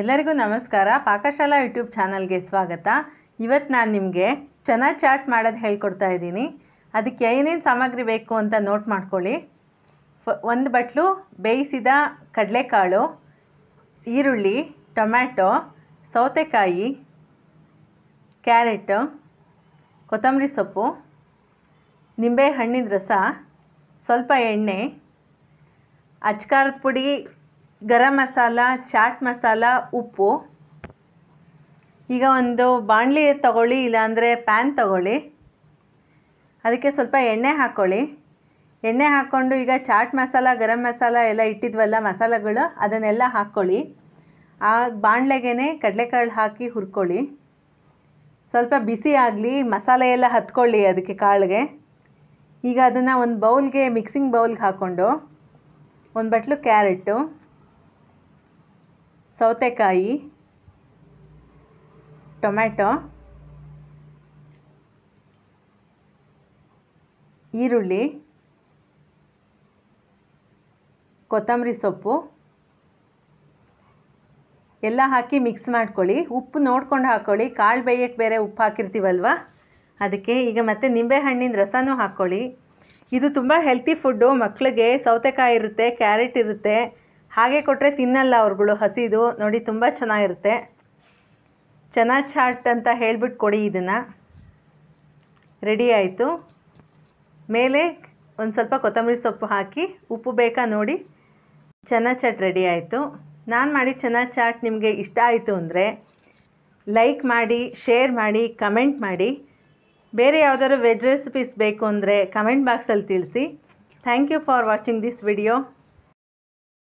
ಎಲ್ಲರಿಗೂ ನಮಸ್ಕಾರ ಪಾಕಶಾಲಾ ಯೂಟ್ಯೂಬ್ ಚಾನಲ್ಗೆ ಸ್ವಾಗತ ಇವತ್ತು ನಾನು ನಿಮಗೆ ಚೆನ್ನಾಗಿ ಚಾಟ್ ಮಾಡೋದು ಹೇಳ್ಕೊಡ್ತಾ ಇದ್ದೀನಿ ಅದಕ್ಕೆ ಏನೇನು ಸಾಮಗ್ರಿ ಬೇಕು ಅಂತ ನೋಟ್ ಮಾಡ್ಕೊಳ್ಳಿ ಫ ಒಂದು ಬಟ್ಲು ಬೇಯಿಸಿದ ಕಡಲೆಕಾಳು ಈರುಳ್ಳಿ ಟೊಮ್ಯಾಟೊ ಸೌತೆಕಾಯಿ ಕ್ಯಾರೆಟು ಕೊತ್ತಂಬರಿ ಸೊಪ್ಪು ನಿಂಬೆ ಹಣ್ಣಿನ ರಸ ಸ್ವಲ್ಪ ಎಣ್ಣೆ ಅಚ್ಕಾರದ ಪುಡಿ ಗರಂ ಮಸಾಲ ಚಾಟ್ ಮಸಾಲ ಉಪ್ಪು ಈಗ ಒಂದು ಬಾಣಲಿ ತಗೊಳ್ಳಿ ಇಲ್ಲಾಂದರೆ ಪ್ಯಾನ್ ತಗೊಳ್ಳಿ ಅದಕ್ಕೆ ಸ್ವಲ್ಪ ಎಣ್ಣೆ ಹಾಕ್ಕೊಳ್ಳಿ ಎಣ್ಣೆ ಹಾಕ್ಕೊಂಡು ಈಗ ಚಾಟ್ ಮಸಾಲ ಗರಂ ಮಸಾಲ ಎಲ್ಲ ಇಟ್ಟಿದ್ವಲ್ಲ ಮಸಾಲೆಗಳು ಅದನ್ನೆಲ್ಲ ಹಾಕ್ಕೊಳ್ಳಿ ಆ ಬಾಣಲೆಗೆ ಕಡಲೆಕಾಳು ಹಾಕಿ ಹುರ್ಕೊಳ್ಳಿ ಸ್ವಲ್ಪ ಬಿಸಿ ಆಗಲಿ ಮಸಾಲೆ ಎಲ್ಲ ಹತ್ಕೊಳ್ಳಿ ಅದಕ್ಕೆ ಕಾಳಿಗೆ ಈಗ ಅದನ್ನು ಒಂದು ಬೌಲ್ಗೆ ಮಿಕ್ಸಿಂಗ್ ಬೌಲ್ಗೆ ಹಾಕ್ಕೊಂಡು ಒಂದು ಬಟ್ಲು ಕ್ಯಾರೆಟು ಸೌತೆಕಾಯಿ ಟೊಮ್ಯಾಟೊ ಈರುಳ್ಳಿ ಕೊತ್ತಂಬರಿ ಸೊಪ್ಪು ಎಲ್ಲ ಹಾಕಿ ಮಿಕ್ಸ್ ಮಾಡ್ಕೊಳ್ಳಿ ಉಪ್ಪು ನೋಡ್ಕೊಂಡು ಹಾಕ್ಕೊಳ್ಳಿ ಕಾಳು ಬೇಯಕ್ಕೆ ಬೇರೆ ಉಪ್ಪು ಹಾಕಿರ್ತೀವಲ್ವ ಅದಕ್ಕೆ ಈಗ ಮತ್ತೆ ನಿಂಬೆಹಣ್ಣಿನ ರಸನೂ ಹಾಕ್ಕೊಳ್ಳಿ ಇದು ತುಂಬ ಹೆಲ್ತಿ ಫುಡ್ಡು ಮಕ್ಕಳಿಗೆ ಸೌತೆಕಾಯಿ ಇರುತ್ತೆ ಕ್ಯಾರೆಟ್ ಇರುತ್ತೆ ಹಾಗೆ ಕೊಟ್ಟರೆ ತಿನ್ನಲ್ಲ ಅವ್ರುಗಳು ಹಸಿದು ನೋಡಿ ತುಂಬ ಚೆನ್ನಾಗಿರುತ್ತೆ ಚೆನ್ನಾಗಿ ಚಾಟ್ ಅಂತ ಹೇಳ್ಬಿಟ್ಟು ಕೊಡಿ ಇದನ್ನು ರೆಡಿ ಆಯಿತು ಮೇಲೆ ಒಂದು ಸ್ವಲ್ಪ ಕೊತ್ತಂಬರಿ ಸೊಪ್ಪು ಹಾಕಿ ಉಪ್ಪು ಬೇಕಾ ನೋಡಿ ಚೆನ್ನಾಗಿ ಚಾಟ್ ರೆಡಿ ಆಯಿತು ನಾನು ಮಾಡಿ ಚೆನ್ನಾಗಿ ಚಾಟ್ ನಿಮಗೆ ಇಷ್ಟ ಆಯಿತು ಅಂದರೆ ಲೈಕ್ ಮಾಡಿ ಶೇರ್ ಮಾಡಿ ಕಮೆಂಟ್ ಮಾಡಿ ಬೇರೆ ಯಾವುದಾದ್ರು ವೆಜ್ ರೆಸಿಪೀಸ್ ಬೇಕು ಅಂದರೆ ಕಮೆಂಟ್ ಬಾಕ್ಸಲ್ಲಿ ತಿಳಿಸಿ thank you for watching this video